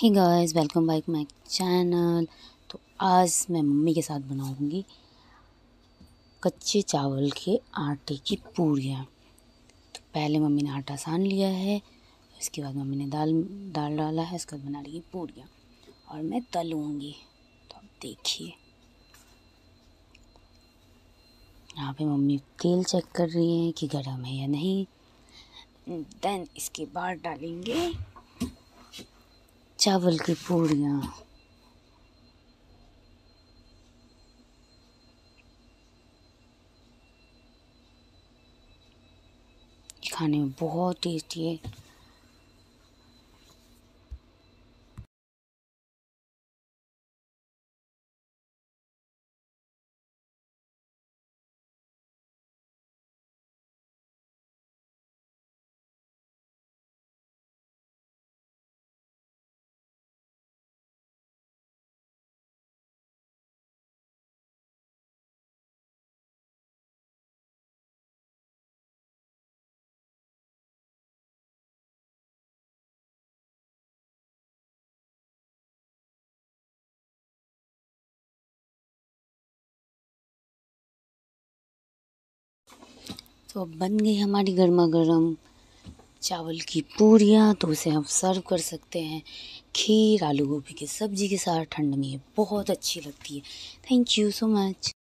hey guys welcome back my channel तो आज मैं मम्मी के साथ बनाऊंगी कच्चे चावल के आटे की पूरियाँ तो पहले मम्मी ने आटा सान लिया है उसके बाद मम्मी ने दाल दाल डाला है उसके बाद बना ली पूरियाँ और मैं तलूँगी तो आप देखिए यहाँ पे मम्मी तेल चेक कर रही हैं कि गर्म है या नहीं देन इसके बाद डालेंगे चावल की पूड़ियाँ खाने में बहुत टेस्टी है तो अब बन गई हमारी गर्मा गर्म चावल की पूरियाँ तो उसे हम सर्व कर सकते हैं खीर आलू गोभी की सब्ज़ी के साथ ठंड में बहुत अच्छी लगती है थैंक यू सो मच